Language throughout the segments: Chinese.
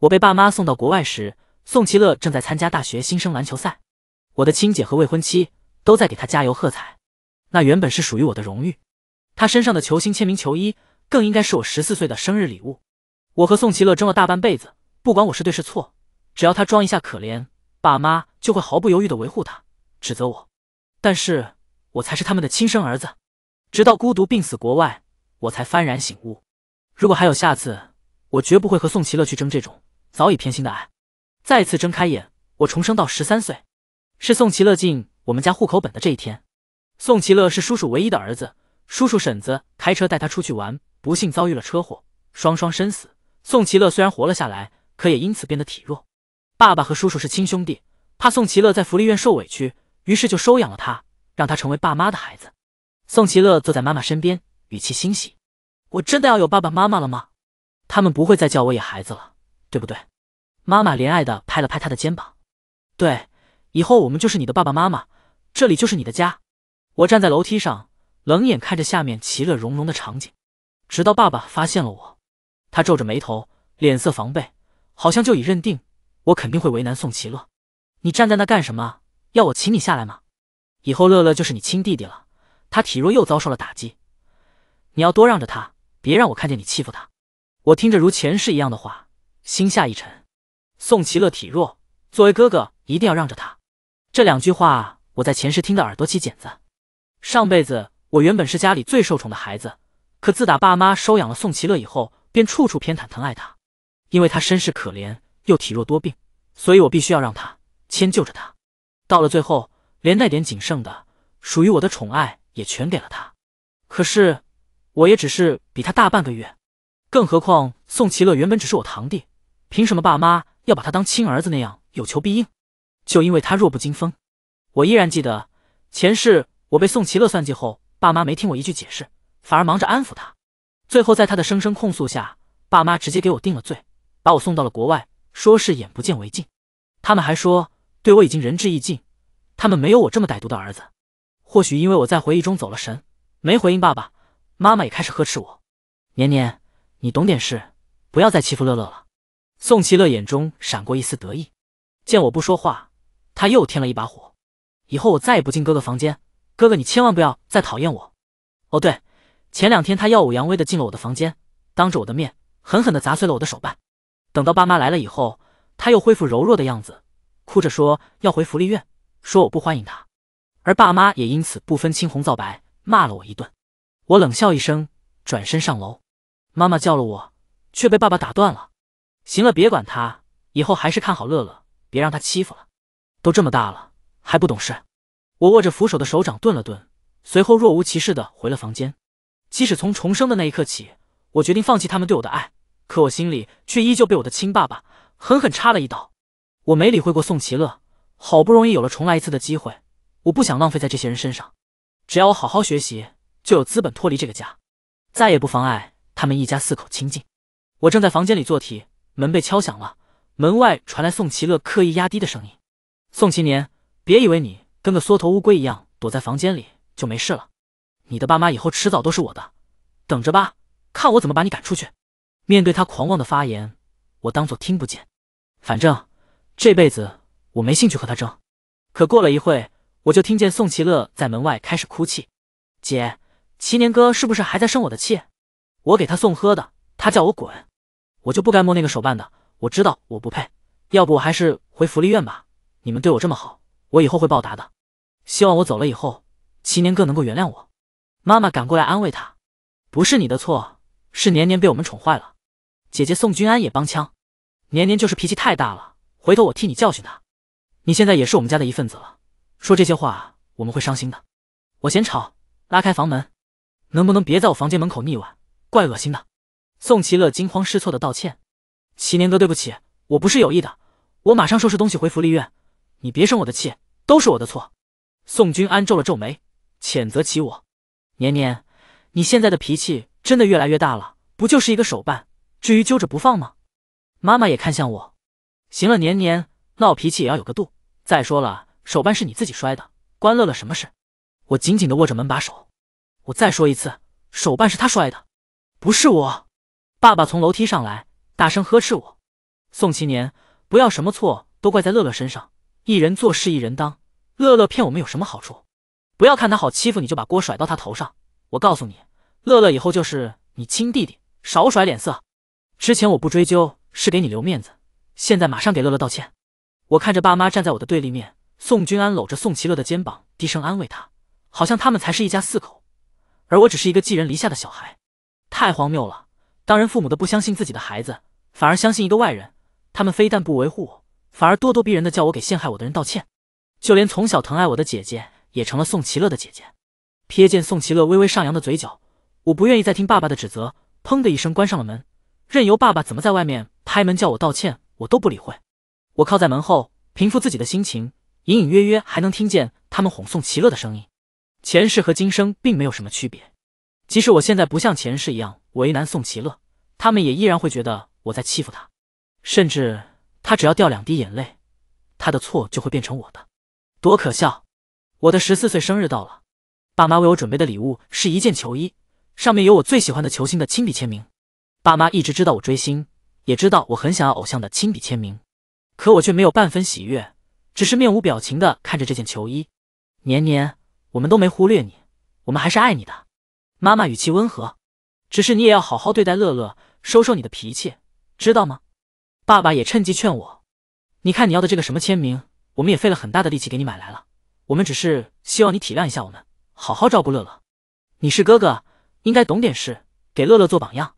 我被爸妈送到国外时，宋其乐正在参加大学新生篮球赛，我的亲姐和未婚妻都在给他加油喝彩。那原本是属于我的荣誉，他身上的球星签名球衣更应该是我十四岁的生日礼物。我和宋其乐争了大半辈子，不管我是对是错，只要他装一下可怜，爸妈就会毫不犹豫地维护他，指责我。但是我才是他们的亲生儿子。直到孤独病死国外，我才幡然醒悟。如果还有下次，我绝不会和宋其乐去争这种。早已偏心的爱，再次睁开眼，我重生到十三岁，是宋其乐进我们家户口本的这一天。宋其乐是叔叔唯一的儿子，叔叔婶子开车带他出去玩，不幸遭遇了车祸，双双身死。宋其乐虽然活了下来，可也因此变得体弱。爸爸和叔叔是亲兄弟，怕宋其乐在福利院受委屈，于是就收养了他，让他成为爸妈的孩子。宋其乐坐在妈妈身边，语气欣喜：“我真的要有爸爸妈妈了吗？他们不会再叫我野孩子了。”对不对？妈妈怜爱的拍了拍他的肩膀。对，以后我们就是你的爸爸妈妈，这里就是你的家。我站在楼梯上，冷眼看着下面其乐融融的场景，直到爸爸发现了我。他皱着眉头，脸色防备，好像就已认定我肯定会为难宋其乐。你站在那干什么？要我请你下来吗？以后乐乐就是你亲弟弟了，他体弱又遭受了打击，你要多让着他，别让我看见你欺负他。我听着如前世一样的话。心下一沉，宋其乐体弱，作为哥哥一定要让着他。这两句话我在前世听得耳朵起茧子。上辈子我原本是家里最受宠的孩子，可自打爸妈收养了宋其乐以后，便处处偏袒疼爱他，因为他身世可怜又体弱多病，所以我必须要让他迁就着他。到了最后，连那点仅剩的属于我的宠爱也全给了他。可是我也只是比他大半个月，更何况宋其乐原本只是我堂弟。凭什么爸妈要把他当亲儿子那样有求必应？就因为他弱不禁风。我依然记得前世我被宋其乐算计后，爸妈没听我一句解释，反而忙着安抚他。最后在他的声声控诉下，爸妈直接给我定了罪，把我送到了国外，说是眼不见为净。他们还说对我已经仁至义尽，他们没有我这么歹毒的儿子。或许因为我在回忆中走了神，没回应爸爸妈妈也开始呵斥我：“年年，你懂点事，不要再欺负乐乐了。”宋其乐眼中闪过一丝得意，见我不说话，他又添了一把火。以后我再也不进哥哥房间，哥哥你千万不要再讨厌我。哦对，前两天他耀武扬威的进了我的房间，当着我的面狠狠的砸碎了我的手办。等到爸妈来了以后，他又恢复柔弱的样子，哭着说要回福利院，说我不欢迎他。而爸妈也因此不分青红皂白骂了我一顿。我冷笑一声，转身上楼。妈妈叫了我，却被爸爸打断了。行了，别管他，以后还是看好乐乐，别让他欺负了。都这么大了还不懂事。我握着扶手的手掌顿了顿，随后若无其事的回了房间。即使从重生的那一刻起，我决定放弃他们对我的爱，可我心里却依旧被我的亲爸爸狠狠插了一刀。我没理会过宋其乐，好不容易有了重来一次的机会，我不想浪费在这些人身上。只要我好好学习，就有资本脱离这个家，再也不妨碍他们一家四口亲近。我正在房间里做题。门被敲响了，门外传来宋其乐刻意压低的声音：“宋其年，别以为你跟个缩头乌龟一样躲在房间里就没事了，你的爸妈以后迟早都是我的，等着吧，看我怎么把你赶出去。”面对他狂妄的发言，我当作听不见，反正这辈子我没兴趣和他争。可过了一会，我就听见宋其乐在门外开始哭泣：“姐，齐年哥是不是还在生我的气？我给他送喝的，他叫我滚。”我就不该摸那个手办的，我知道我不配，要不我还是回福利院吧。你们对我这么好，我以后会报答的。希望我走了以后，齐年哥能够原谅我。妈妈赶过来安慰他，不是你的错，是年年被我们宠坏了。姐姐宋君安也帮腔，年年就是脾气太大了，回头我替你教训他。你现在也是我们家的一份子了，说这些话我们会伤心的。我嫌吵，拉开房门，能不能别在我房间门口腻歪，怪恶心的。宋其乐惊慌失措的道歉：“齐年哥，对不起，我不是有意的，我马上收拾东西回福利院，你别生我的气，都是我的错。”宋君安皱了皱眉，谴责起我：“年年，你现在的脾气真的越来越大了，不就是一个手办，至于揪着不放吗？”妈妈也看向我：“行了，年年，闹脾气也要有个度。再说了，手办是你自己摔的，关乐乐什么事？”我紧紧的握着门把手：“我再说一次，手办是他摔的，不是我。”爸爸从楼梯上来，大声呵斥我：“宋其年，不要什么错都怪在乐乐身上，一人做事一人当。乐乐骗我们有什么好处？不要看他好欺负，你就把锅甩到他头上。我告诉你，乐乐以后就是你亲弟弟，少甩脸色。之前我不追究是给你留面子，现在马上给乐乐道歉。”我看着爸妈站在我的对立面，宋君安搂着宋其乐的肩膀，低声安慰他，好像他们才是一家四口，而我只是一个寄人篱下的小孩，太荒谬了。当人父母的不相信自己的孩子，反而相信一个外人。他们非但不维护我，反而咄咄逼人的叫我给陷害我的人道歉。就连从小疼爱我的姐姐，也成了宋其乐的姐姐。瞥见宋其乐微微上扬的嘴角，我不愿意再听爸爸的指责，砰的一声关上了门，任由爸爸怎么在外面拍门叫我道歉，我都不理会。我靠在门后平复自己的心情，隐隐约约还能听见他们哄宋其乐的声音。前世和今生并没有什么区别，即使我现在不像前世一样。为难宋其乐，他们也依然会觉得我在欺负他，甚至他只要掉两滴眼泪，他的错就会变成我的，多可笑！我的十四岁生日到了，爸妈为我准备的礼物是一件球衣，上面有我最喜欢的球星的亲笔签名。爸妈一直知道我追星，也知道我很想要偶像的亲笔签名，可我却没有半分喜悦，只是面无表情的看着这件球衣。年年，我们都没忽略你，我们还是爱你的。妈妈语气温和。只是你也要好好对待乐乐，收收你的脾气，知道吗？爸爸也趁机劝我，你看你要的这个什么签名，我们也费了很大的力气给你买来了。我们只是希望你体谅一下我们，好好照顾乐乐。你是哥哥，应该懂点事，给乐乐做榜样。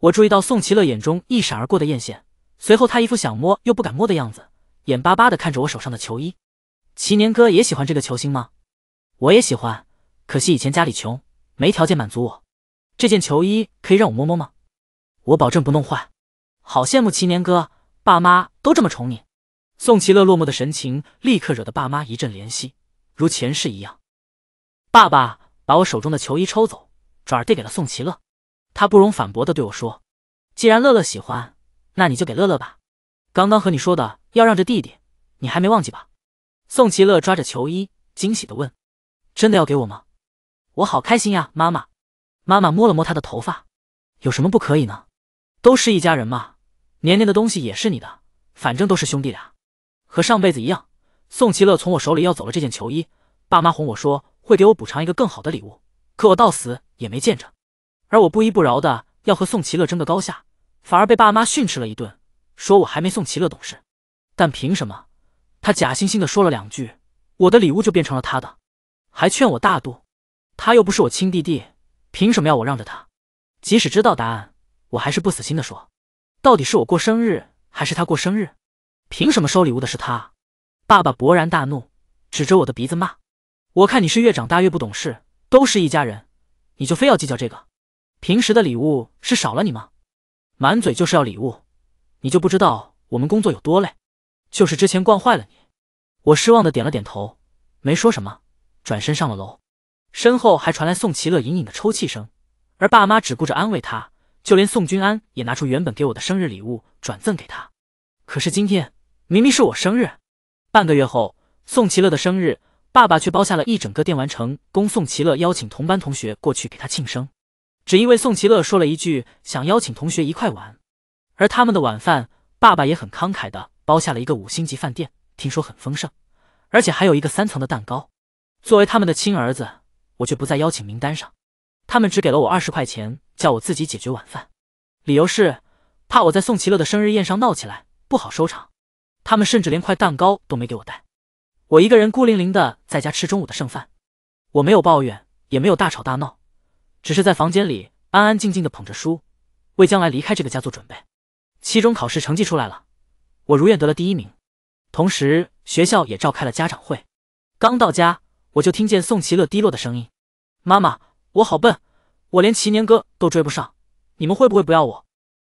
我注意到宋其乐眼中一闪而过的艳羡，随后他一副想摸又不敢摸的样子，眼巴巴地看着我手上的球衣。齐年哥也喜欢这个球星吗？我也喜欢，可惜以前家里穷，没条件满足我。这件球衣可以让我摸摸吗？我保证不弄坏。好羡慕齐年哥，爸妈都这么宠你。宋齐乐落寞的神情立刻惹得爸妈一阵怜惜，如前世一样。爸爸把我手中的球衣抽走，转而递给了宋齐乐。他不容反驳的对我说：“既然乐乐喜欢，那你就给乐乐吧。刚刚和你说的要让着弟弟，你还没忘记吧？”宋齐乐抓着球衣，惊喜的问：“真的要给我吗？我好开心呀，妈妈。”妈妈摸了摸他的头发，有什么不可以呢？都是一家人嘛，年年的东西也是你的，反正都是兄弟俩，和上辈子一样。宋其乐从我手里要走了这件球衣，爸妈哄我说会给我补偿一个更好的礼物，可我到死也没见着。而我不依不饶的要和宋其乐争个高下，反而被爸妈训斥了一顿，说我还没宋其乐懂事。但凭什么？他假惺惺的说了两句，我的礼物就变成了他的，还劝我大度，他又不是我亲弟弟。凭什么要我让着他？即使知道答案，我还是不死心的说：“到底是我过生日还是他过生日？凭什么收礼物的是他？”爸爸勃然大怒，指着我的鼻子骂：“我看你是越长大越不懂事，都是一家人，你就非要计较这个？平时的礼物是少了你吗？满嘴就是要礼物，你就不知道我们工作有多累？就是之前惯坏了你。”我失望的点了点头，没说什么，转身上了楼。身后还传来宋其乐隐隐的抽泣声，而爸妈只顾着安慰他，就连宋君安也拿出原本给我的生日礼物转赠给他。可是今天明明是我生日，半个月后宋其乐的生日，爸爸却包下了一整个电玩城，供宋其乐邀请同班同学过去给他庆生，只因为宋其乐说了一句想邀请同学一块玩。而他们的晚饭，爸爸也很慷慨的包下了一个五星级饭店，听说很丰盛，而且还有一个三层的蛋糕，作为他们的亲儿子。我却不在邀请名单上，他们只给了我二十块钱，叫我自己解决晚饭，理由是怕我在宋其乐的生日宴上闹起来，不好收场。他们甚至连块蛋糕都没给我带，我一个人孤零零的在家吃中午的剩饭。我没有抱怨，也没有大吵大闹，只是在房间里安安静静的捧着书，为将来离开这个家做准备。期中考试成绩出来了，我如愿得了第一名，同时学校也召开了家长会，刚到家。我就听见宋其乐低落的声音：“妈妈，我好笨，我连齐年哥都追不上，你们会不会不要我？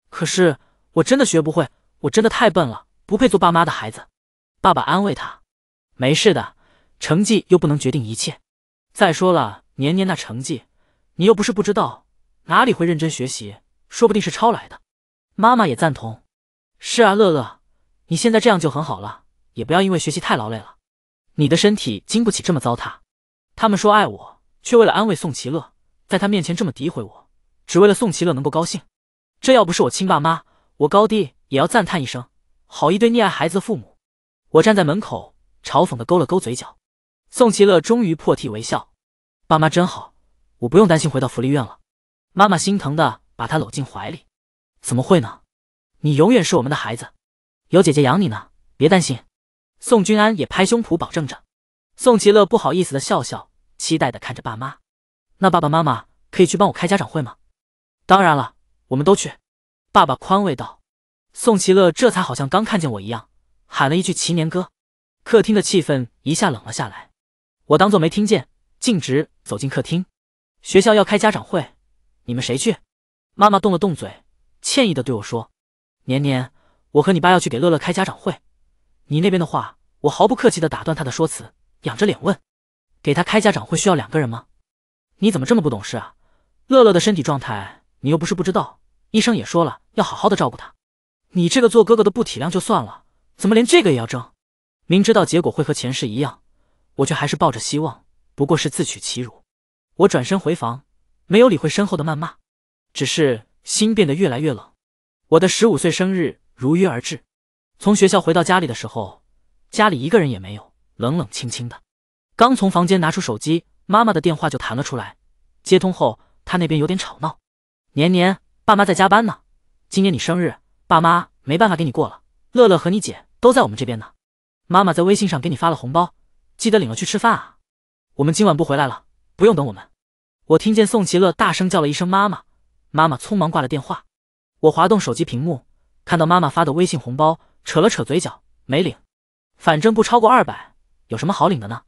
可是我真的学不会，我真的太笨了，不配做爸妈的孩子。”爸爸安慰他：“没事的，成绩又不能决定一切。再说了，年年那成绩，你又不是不知道，哪里会认真学习？说不定是抄来的。”妈妈也赞同：“是啊，乐乐，你现在这样就很好了，也不要因为学习太劳累了。”你的身体经不起这么糟蹋。他们说爱我，却为了安慰宋其乐，在他面前这么诋毁我，只为了宋其乐能够高兴。这要不是我亲爸妈，我高低也要赞叹一声，好一对溺爱孩子的父母。我站在门口，嘲讽的勾了勾嘴角。宋其乐终于破涕为笑，爸妈真好，我不用担心回到福利院了。妈妈心疼的把他搂进怀里。怎么会呢？你永远是我们的孩子，有姐姐养你呢，别担心。宋君安也拍胸脯保证着，宋其乐不好意思的笑笑，期待的看着爸妈。那爸爸妈妈可以去帮我开家长会吗？当然了，我们都去。爸爸宽慰道。宋其乐这才好像刚看见我一样，喊了一句“齐年哥”。客厅的气氛一下冷了下来，我当做没听见，径直走进客厅。学校要开家长会，你们谁去？妈妈动了动嘴，歉意的对我说：“年年，我和你爸要去给乐乐开家长会。”你那边的话，我毫不客气地打断他的说辞，仰着脸问：“给他开家长会需要两个人吗？你怎么这么不懂事啊？乐乐的身体状态你又不是不知道，医生也说了要好好的照顾他。你这个做哥哥的不体谅就算了，怎么连这个也要争？明知道结果会和前世一样，我却还是抱着希望，不过是自取其辱。我转身回房，没有理会身后的谩骂，只是心变得越来越冷。我的十五岁生日如约而至。”从学校回到家里的时候，家里一个人也没有，冷冷清清的。刚从房间拿出手机，妈妈的电话就弹了出来。接通后，她那边有点吵闹。年年，爸妈在加班呢。今年你生日，爸妈没办法给你过了。乐乐和你姐都在我们这边呢。妈妈在微信上给你发了红包，记得领了去吃饭啊。我们今晚不回来了，不用等我们。我听见宋其乐大声叫了一声“妈妈”，妈妈匆忙挂了电话。我滑动手机屏幕，看到妈妈发的微信红包。扯了扯嘴角，没领，反正不超过二百，有什么好领的呢？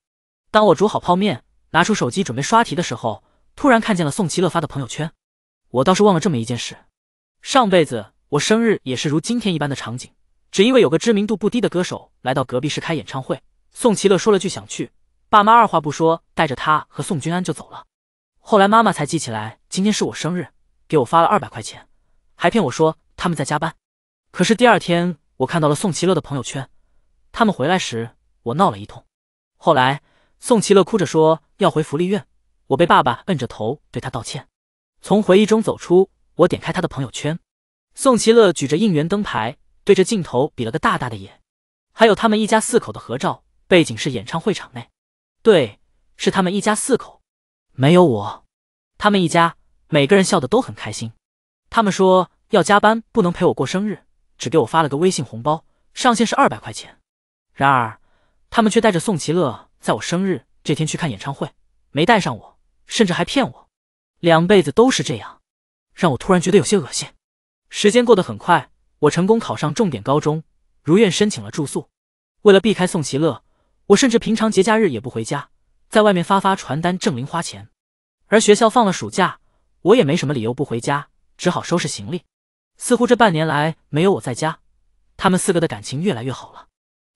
当我煮好泡面，拿出手机准备刷题的时候，突然看见了宋其乐发的朋友圈。我倒是忘了这么一件事，上辈子我生日也是如今天一般的场景，只因为有个知名度不低的歌手来到隔壁市开演唱会，宋其乐说了句想去，爸妈二话不说带着他和宋君安就走了。后来妈妈才记起来今天是我生日，给我发了二百块钱，还骗我说他们在加班。可是第二天。我看到了宋其乐的朋友圈，他们回来时我闹了一通，后来宋其乐哭着说要回福利院，我被爸爸摁着头对他道歉。从回忆中走出，我点开他的朋友圈，宋其乐举着应援灯牌，对着镜头比了个大大的眼，还有他们一家四口的合照，背景是演唱会场内。对，是他们一家四口，没有我，他们一家每个人笑得都很开心，他们说要加班不能陪我过生日。只给我发了个微信红包，上限是二百块钱。然而，他们却带着宋其乐在我生日这天去看演唱会，没带上我，甚至还骗我。两辈子都是这样，让我突然觉得有些恶心。时间过得很快，我成功考上重点高中，如愿申请了住宿。为了避开宋其乐，我甚至平常节假日也不回家，在外面发发传单挣零花钱。而学校放了暑假，我也没什么理由不回家，只好收拾行李。似乎这半年来没有我在家，他们四个的感情越来越好了，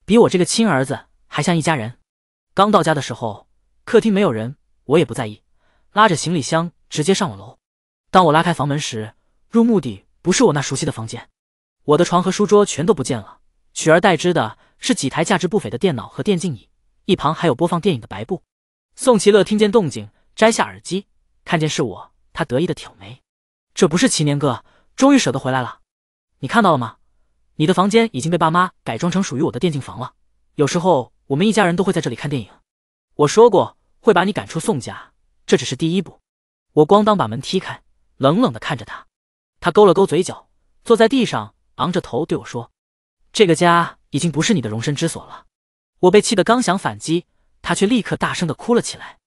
比我这个亲儿子还像一家人。刚到家的时候，客厅没有人，我也不在意，拉着行李箱直接上了楼。当我拉开房门时，入目的不是我那熟悉的房间，我的床和书桌全都不见了，取而代之的是几台价值不菲的电脑和电竞椅，一旁还有播放电影的白布。宋其乐听见动静，摘下耳机，看见是我，他得意的挑眉：“这不是齐年哥。”终于舍得回来了，你看到了吗？你的房间已经被爸妈改装成属于我的电竞房了。有时候我们一家人都会在这里看电影。我说过会把你赶出宋家，这只是第一步。我咣当把门踢开，冷冷地看着他。他勾了勾嘴角，坐在地上，昂着头对我说：“这个家已经不是你的容身之所了。”我被气得刚想反击，他却立刻大声地哭了起来。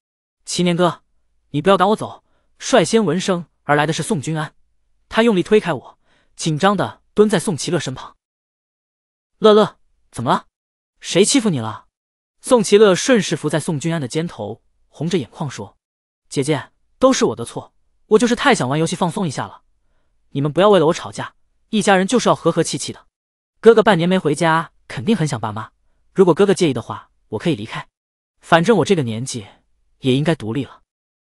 齐年哥，你不要赶我走。率先闻声而来的是宋君安。他用力推开我，紧张的蹲在宋其乐身旁。乐乐，怎么了？谁欺负你了？宋其乐顺势伏在宋君安的肩头，红着眼眶说：“姐姐，都是我的错，我就是太想玩游戏放松一下了。你们不要为了我吵架，一家人就是要和和气气的。哥哥半年没回家，肯定很想爸妈。如果哥哥介意的话，我可以离开，反正我这个年纪也应该独立了。”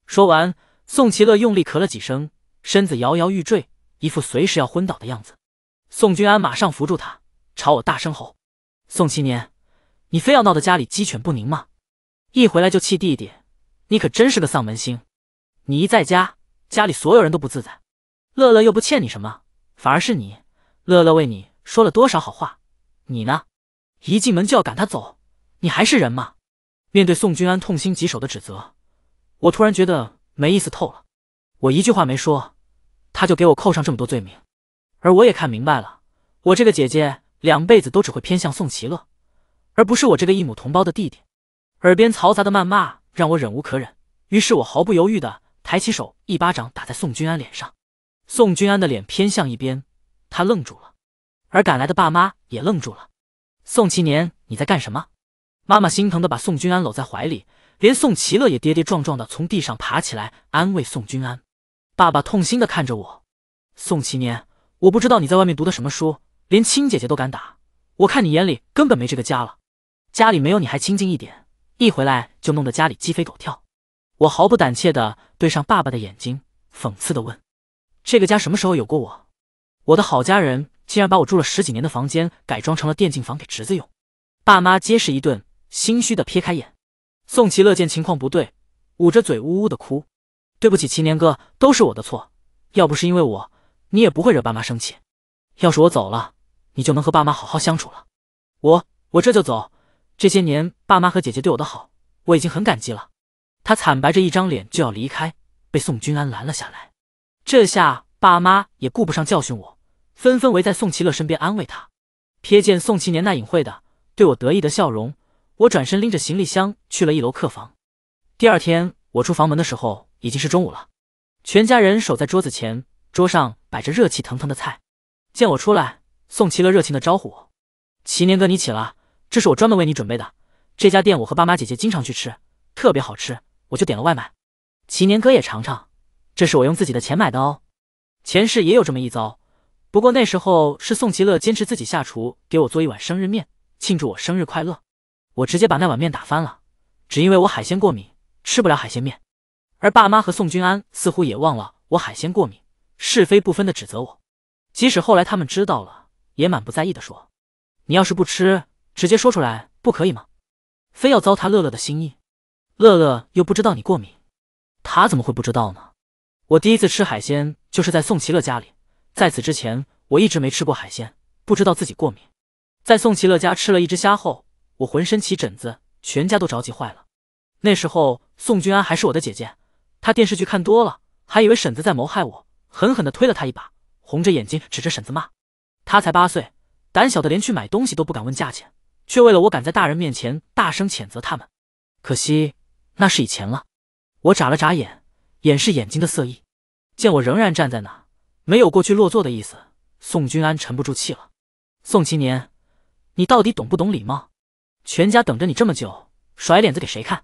说完，宋其乐用力咳了几声，身子摇摇欲坠。一副随时要昏倒的样子，宋君安马上扶住他，朝我大声吼：“宋七年，你非要闹得家里鸡犬不宁吗？一回来就气弟弟，你可真是个丧门星！你一在家，家里所有人都不自在。乐乐又不欠你什么，反而是你，乐乐为你说了多少好话，你呢？一进门就要赶他走，你还是人吗？”面对宋君安痛心疾首的指责，我突然觉得没意思透了，我一句话没说。他就给我扣上这么多罪名，而我也看明白了，我这个姐姐两辈子都只会偏向宋其乐，而不是我这个异母同胞的弟弟。耳边嘈杂的谩骂让我忍无可忍，于是我毫不犹豫地抬起手，一巴掌打在宋君安脸上。宋君安的脸偏向一边，他愣住了，而赶来的爸妈也愣住了。宋其年，你在干什么？妈妈心疼的把宋君安搂在怀里，连宋其乐也跌跌撞撞的从地上爬起来，安慰宋君安。爸爸痛心的看着我，宋齐年，我不知道你在外面读的什么书，连亲姐姐都敢打，我看你眼里根本没这个家了，家里没有你还清静一点，一回来就弄得家里鸡飞狗跳。我毫不胆怯的对上爸爸的眼睛，讽刺的问，这个家什么时候有过我？我的好家人竟然把我住了十几年的房间改装成了电竞房给侄子用，爸妈皆是一顿心虚的撇开眼。宋其乐见情况不对，捂着嘴呜呜的哭。对不起，齐年哥，都是我的错。要不是因为我，你也不会惹爸妈生气。要是我走了，你就能和爸妈好好相处了。我，我这就走。这些年，爸妈和姐姐对我的好，我已经很感激了。他惨白着一张脸就要离开，被宋君安拦了下来。这下爸妈也顾不上教训我，纷纷围在宋其乐身边安慰他。瞥见宋其年那隐晦的对我得意的笑容，我转身拎着行李箱去了一楼客房。第二天。我出房门的时候已经是中午了，全家人守在桌子前，桌上摆着热气腾腾的菜。见我出来，宋齐乐热情的招呼我：“齐年哥，你起了，这是我专门为你准备的。这家店我和爸妈姐姐经常去吃，特别好吃，我就点了外卖。齐年哥也尝尝，这是我用自己的钱买的哦。前世也有这么一遭，不过那时候是宋齐乐坚持自己下厨给我做一碗生日面，庆祝我生日快乐。我直接把那碗面打翻了，只因为我海鲜过敏。”吃不了海鲜面，而爸妈和宋君安似乎也忘了我海鲜过敏，是非不分的指责我。即使后来他们知道了，也满不在意的说：“你要是不吃，直接说出来不可以吗？非要糟蹋乐乐的心意？乐乐又不知道你过敏，他怎么会不知道呢？”我第一次吃海鲜就是在宋其乐家里，在此之前我一直没吃过海鲜，不知道自己过敏。在宋其乐家吃了一只虾后，我浑身起疹子，全家都着急坏了。那时候，宋君安还是我的姐姐，她电视剧看多了，还以为婶子在谋害我，狠狠的推了她一把，红着眼睛指着婶子骂。她才八岁，胆小的连去买东西都不敢问价钱，却为了我敢在大人面前大声谴责他们。可惜那是以前了。我眨了眨眼，掩饰眼睛的色意。见我仍然站在那，没有过去落座的意思，宋君安沉不住气了：“宋青年，你到底懂不懂礼貌？全家等着你这么久，甩脸子给谁看？”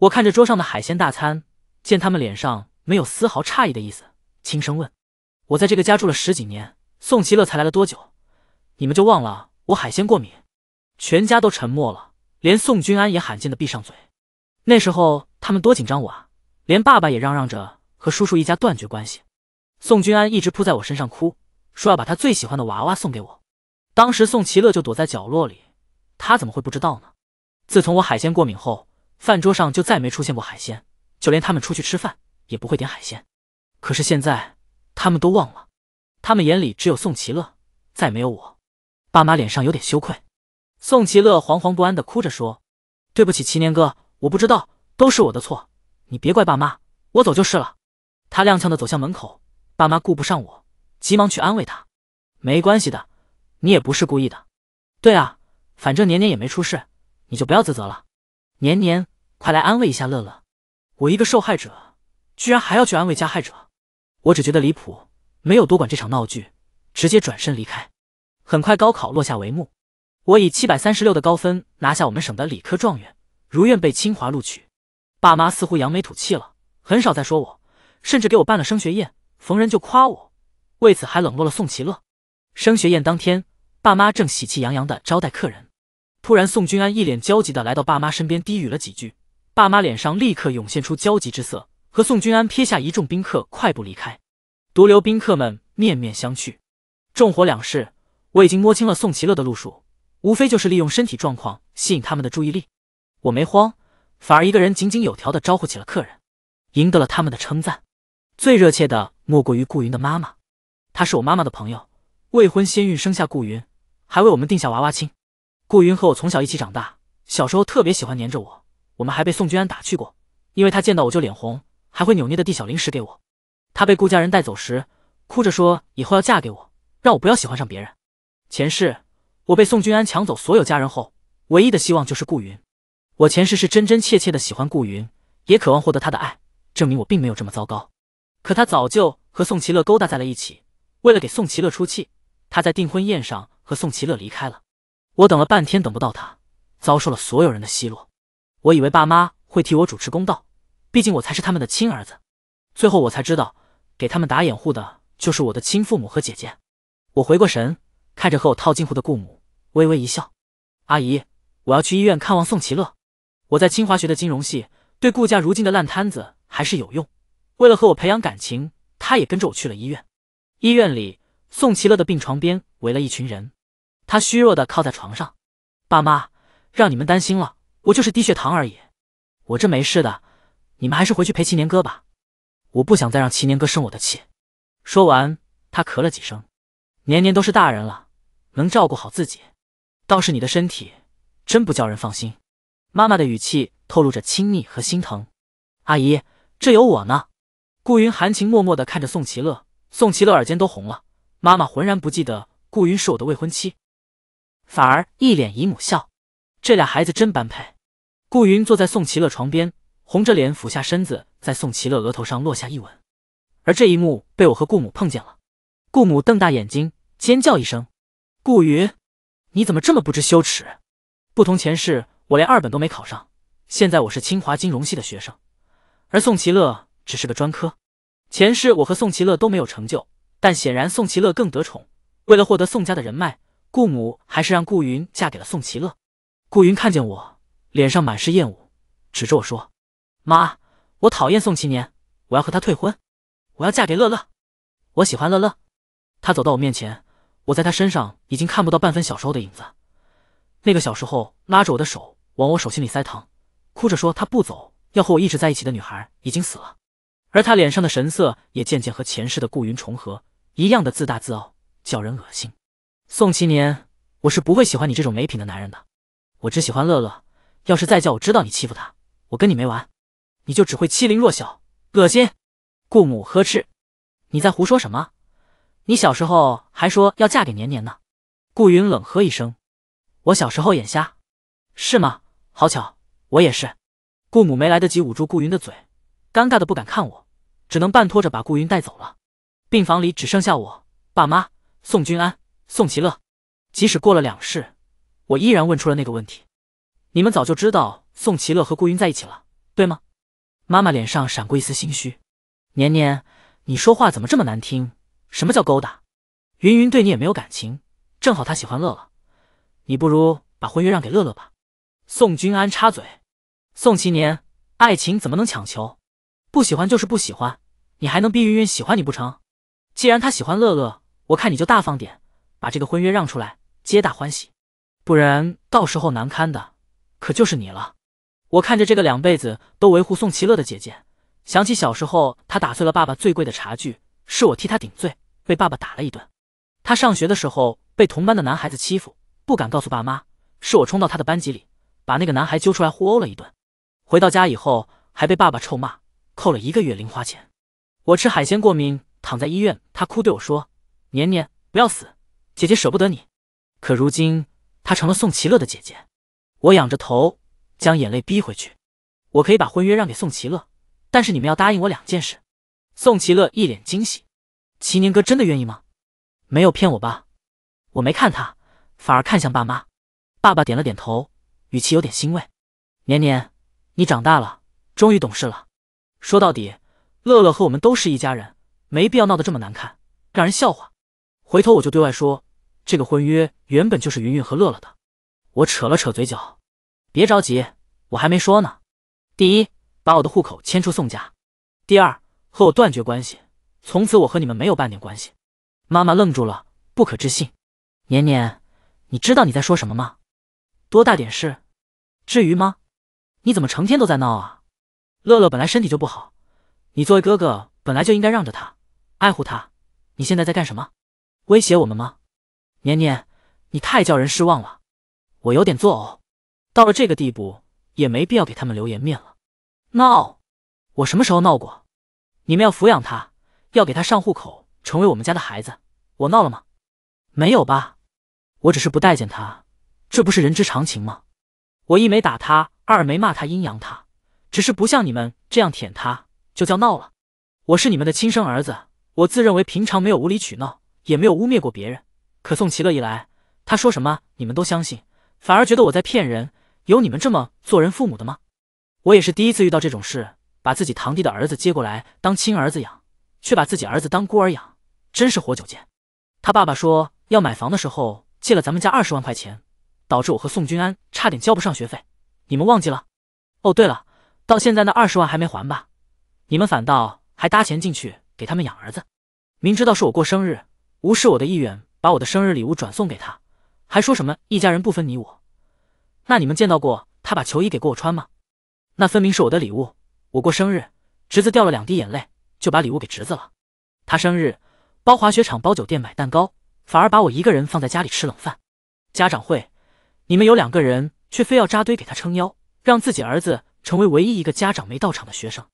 我看着桌上的海鲜大餐，见他们脸上没有丝毫诧异的意思，轻声问：“我在这个家住了十几年，宋其乐才来了多久？你们就忘了我海鲜过敏？”全家都沉默了，连宋君安也罕见的闭上嘴。那时候他们多紧张我啊，连爸爸也嚷嚷着和叔叔一家断绝关系。宋君安一直扑在我身上哭，说要把他最喜欢的娃娃送给我。当时宋其乐就躲在角落里，他怎么会不知道呢？自从我海鲜过敏后。饭桌上就再没出现过海鲜，就连他们出去吃饭也不会点海鲜。可是现在他们都忘了，他们眼里只有宋其乐，再没有我。爸妈脸上有点羞愧，宋其乐惶惶不安的哭着说：“对不起，齐年哥，我不知道，都是我的错，你别怪爸妈，我走就是了。”他踉跄的走向门口，爸妈顾不上我，急忙去安慰他：“没关系的，你也不是故意的。对啊，反正年年也没出事，你就不要自责了。”年年，快来安慰一下乐乐，我一个受害者，居然还要去安慰加害者，我只觉得离谱，没有多管这场闹剧，直接转身离开。很快高考落下帷幕，我以七百三十六的高分拿下我们省的理科状元，如愿被清华录取。爸妈似乎扬眉吐气了，很少再说我，甚至给我办了升学宴，逢人就夸我，为此还冷落了宋其乐。升学宴当天，爸妈正喜气洋洋的招待客人。突然，宋君安一脸焦急地来到爸妈身边，低语了几句。爸妈脸上立刻涌现出焦急之色，和宋君安撇下一众宾客，快步离开，独留宾客们面面相觑。众火两世，我已经摸清了宋其乐的路数，无非就是利用身体状况吸引他们的注意力。我没慌，反而一个人井井有条地招呼起了客人，赢得了他们的称赞。最热切的莫过于顾云的妈妈，她是我妈妈的朋友，未婚先孕生下顾云，还为我们定下娃娃亲。顾云和我从小一起长大，小时候特别喜欢黏着我。我们还被宋君安打趣过，因为他见到我就脸红，还会扭捏的递小零食给我。他被顾家人带走时，哭着说以后要嫁给我，让我不要喜欢上别人。前世我被宋君安抢走所有家人后，唯一的希望就是顾云。我前世是真真切切的喜欢顾云，也渴望获得他的爱，证明我并没有这么糟糕。可他早就和宋其乐勾搭在了一起，为了给宋其乐出气，他在订婚宴上和宋其乐离开了。我等了半天，等不到他，遭受了所有人的奚落。我以为爸妈会替我主持公道，毕竟我才是他们的亲儿子。最后我才知道，给他们打掩护的就是我的亲父母和姐姐。我回过神，看着和我套近乎的顾母，微微一笑：“阿姨，我要去医院看望宋其乐。”我在清华学的金融系，对顾家如今的烂摊子还是有用。为了和我培养感情，他也跟着我去了医院。医院里，宋其乐的病床边围了一群人。他虚弱的靠在床上，爸妈让你们担心了，我就是低血糖而已，我这没事的，你们还是回去陪齐年哥吧，我不想再让齐年哥生我的气。说完，他咳了几声。年年都是大人了，能照顾好自己，倒是你的身体真不叫人放心。妈妈的语气透露着亲昵和心疼。阿姨，这有我呢。顾云含情脉脉地看着宋其乐，宋其乐耳尖都红了。妈妈浑然不记得顾云是我的未婚妻。反而一脸姨母笑，这俩孩子真般配。顾云坐在宋其乐床边，红着脸俯下身子，在宋其乐额头上落下一吻。而这一幕被我和顾母碰见了，顾母瞪大眼睛尖叫一声：“顾云，你怎么这么不知羞耻？”不同前世，我连二本都没考上，现在我是清华金融系的学生，而宋其乐只是个专科。前世我和宋其乐都没有成就，但显然宋其乐更得宠。为了获得宋家的人脉。顾母还是让顾云嫁给了宋其乐。顾云看见我，脸上满是厌恶，指着我说：“妈，我讨厌宋其年，我要和他退婚，我要嫁给乐乐，我喜欢乐乐。”他走到我面前，我在他身上已经看不到半分小时候的影子。那个小时候拉着我的手往我手心里塞糖，哭着说他不走，要和我一直在一起的女孩已经死了，而他脸上的神色也渐渐和前世的顾云重合，一样的自大自傲，叫人恶心。宋其年，我是不会喜欢你这种没品的男人的，我只喜欢乐乐。要是再叫我知道你欺负他，我跟你没完。你就只会欺凌弱小，恶心！顾母呵斥：“你在胡说什么？你小时候还说要嫁给年年呢。”顾云冷呵一声：“我小时候眼瞎，是吗？好巧，我也是。”顾母没来得及捂住顾云的嘴，尴尬的不敢看我，只能半拖着把顾云带走了。病房里只剩下我、爸妈、宋君安。宋其乐，即使过了两世，我依然问出了那个问题。你们早就知道宋其乐和顾云在一起了，对吗？妈妈脸上闪过一丝心虚。年年，你说话怎么这么难听？什么叫勾搭？云云对你也没有感情，正好她喜欢乐乐，你不如把婚约让给乐乐吧。宋君安插嘴：“宋其年，爱情怎么能强求？不喜欢就是不喜欢，你还能逼云云喜欢你不成？既然她喜欢乐乐，我看你就大方点。”把这个婚约让出来，皆大欢喜。不然到时候难堪的可就是你了。我看着这个两辈子都维护宋其乐的姐姐，想起小时候她打碎了爸爸最贵的茶具，是我替她顶罪，被爸爸打了一顿。她上学的时候被同班的男孩子欺负，不敢告诉爸妈，是我冲到她的班级里，把那个男孩揪出来互殴了一顿。回到家以后还被爸爸臭骂，扣了一个月零花钱。我吃海鲜过敏，躺在医院，她哭对我说：“年年不要死。”姐姐舍不得你，可如今她成了宋其乐的姐姐。我仰着头，将眼泪逼回去。我可以把婚约让给宋其乐，但是你们要答应我两件事。宋其乐一脸惊喜：“齐年哥真的愿意吗？没有骗我吧？”我没看他，反而看向爸妈。爸爸点了点头，语气有点欣慰：“年年，你长大了，终于懂事了。说到底，乐乐和我们都是一家人，没必要闹得这么难看，让人笑话。回头我就对外说。”这个婚约原本就是云云和乐乐的，我扯了扯嘴角。别着急，我还没说呢。第一，把我的户口迁出宋家；第二，和我断绝关系，从此我和你们没有半点关系。妈妈愣住了，不可置信。年年，你知道你在说什么吗？多大点事？至于吗？你怎么成天都在闹啊？乐乐本来身体就不好，你作为哥哥，本来就应该让着他，爱护他。你现在在干什么？威胁我们吗？年年，你太叫人失望了，我有点作呕。到了这个地步，也没必要给他们留颜面了。闹？我什么时候闹过？你们要抚养他，要给他上户口，成为我们家的孩子，我闹了吗？没有吧。我只是不待见他，这不是人之常情吗？我一没打他，二没骂他，阴阳他，只是不像你们这样舔他，就叫闹了。我是你们的亲生儿子，我自认为平常没有无理取闹，也没有污蔑过别人。可宋其乐一来，他说什么你们都相信，反而觉得我在骗人。有你们这么做人父母的吗？我也是第一次遇到这种事，把自己堂弟的儿子接过来当亲儿子养，却把自己儿子当孤儿养，真是活久见。他爸爸说要买房的时候借了咱们家二十万块钱，导致我和宋君安差点交不上学费。你们忘记了？哦，对了，到现在那二十万还没还吧？你们反倒还搭钱进去给他们养儿子，明知道是我过生日，无视我的意愿。把我的生日礼物转送给他，还说什么一家人不分你我？那你们见到过他把球衣给过我穿吗？那分明是我的礼物，我过生日，侄子掉了两滴眼泪，就把礼物给侄子了。他生日包滑雪场、包酒店、买蛋糕，反而把我一个人放在家里吃冷饭。家长会，你们有两个人却非要扎堆给他撑腰，让自己儿子成为唯一一个家长没到场的学生。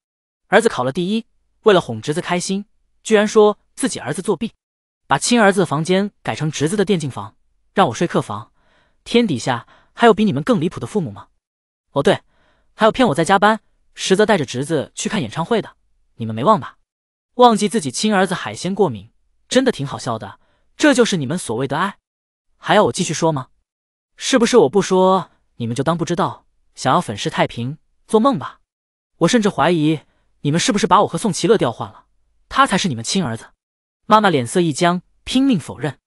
儿子考了第一，为了哄侄子开心，居然说自己儿子作弊。把亲儿子的房间改成侄子的电竞房，让我睡客房。天底下还有比你们更离谱的父母吗？哦对，还有骗我在加班，实则带着侄子去看演唱会的，你们没忘吧？忘记自己亲儿子海鲜过敏，真的挺好笑的。这就是你们所谓的爱？还要我继续说吗？是不是我不说，你们就当不知道？想要粉饰太平，做梦吧！我甚至怀疑你们是不是把我和宋其乐调换了，他才是你们亲儿子。妈妈脸色一僵，拼命否认：“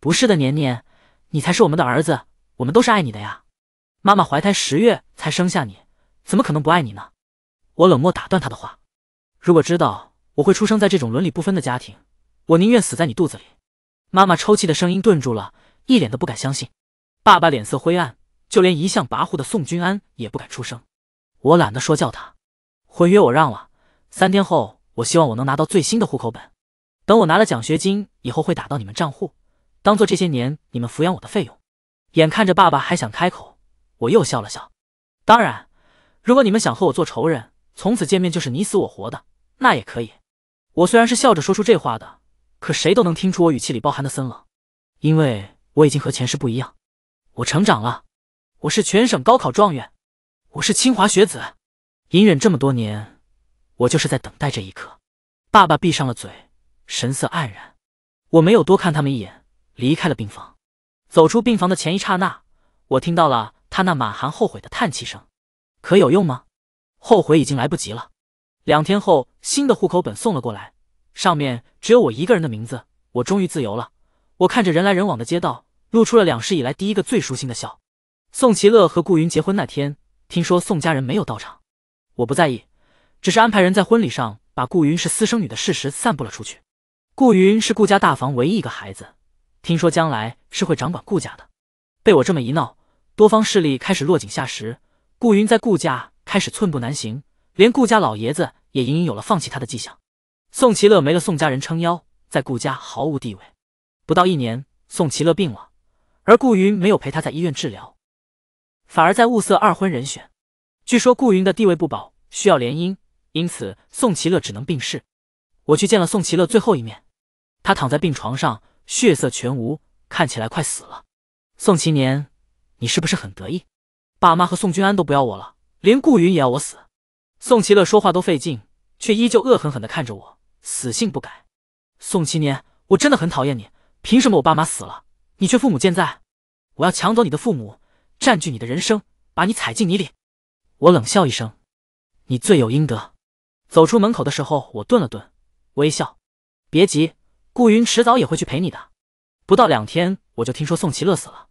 不是的，年年，你才是我们的儿子，我们都是爱你的呀。”妈妈怀胎十月才生下你，怎么可能不爱你呢？我冷漠打断他的话：“如果知道我会出生在这种伦理不分的家庭，我宁愿死在你肚子里。”妈妈抽泣的声音顿住了，一脸的不敢相信。爸爸脸色灰暗，就连一向跋扈的宋君安也不敢出声。我懒得说教他，婚约我让了。三天后，我希望我能拿到最新的户口本。等我拿了奖学金以后，会打到你们账户，当做这些年你们抚养我的费用。眼看着爸爸还想开口，我又笑了笑。当然，如果你们想和我做仇人，从此见面就是你死我活的，那也可以。我虽然是笑着说出这话的，可谁都能听出我语气里包含的森冷，因为我已经和前世不一样，我成长了，我是全省高考状元，我是清华学子。隐忍这么多年，我就是在等待这一刻。爸爸闭上了嘴。神色黯然，我没有多看他们一眼，离开了病房。走出病房的前一刹那，我听到了他那满含后悔的叹气声。可有用吗？后悔已经来不及了。两天后，新的户口本送了过来，上面只有我一个人的名字。我终于自由了。我看着人来人往的街道，露出了两世以来第一个最舒心的笑。宋其乐和顾云结婚那天，听说宋家人没有到场，我不在意，只是安排人在婚礼上把顾云是私生女的事实散布了出去。顾云是顾家大房唯一一个孩子，听说将来是会掌管顾家的。被我这么一闹，多方势力开始落井下石，顾云在顾家开始寸步难行，连顾家老爷子也隐隐有了放弃他的迹象。宋其乐没了宋家人撑腰，在顾家毫无地位。不到一年，宋其乐病了，而顾云没有陪他在医院治疗，反而在物色二婚人选。据说顾云的地位不保，需要联姻，因此宋其乐只能病逝。我去见了宋其乐最后一面。他躺在病床上，血色全无，看起来快死了。宋其年，你是不是很得意？爸妈和宋君安都不要我了，连顾云也要我死。宋其乐说话都费劲，却依旧恶狠狠地看着我，死性不改。宋其年，我真的很讨厌你！凭什么我爸妈死了，你却父母健在？我要抢走你的父母，占据你的人生，把你踩进泥里。我冷笑一声，你罪有应得。走出门口的时候，我顿了顿，微笑，别急。顾云迟早也会去陪你的。不到两天，我就听说宋其乐死了，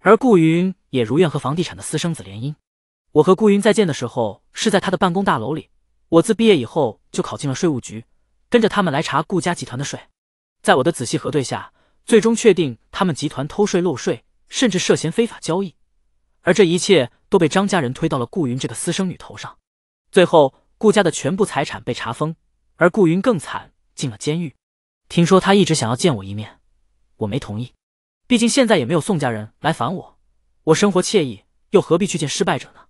而顾云也如愿和房地产的私生子联姻。我和顾云再见的时候是在他的办公大楼里。我自毕业以后就考进了税务局，跟着他们来查顾家集团的税。在我的仔细核对下，最终确定他们集团偷税漏税，甚至涉嫌非法交易。而这一切都被张家人推到了顾云这个私生女头上。最后，顾家的全部财产被查封，而顾云更惨，进了监狱。听说他一直想要见我一面，我没同意。毕竟现在也没有宋家人来烦我，我生活惬意，又何必去见失败者呢？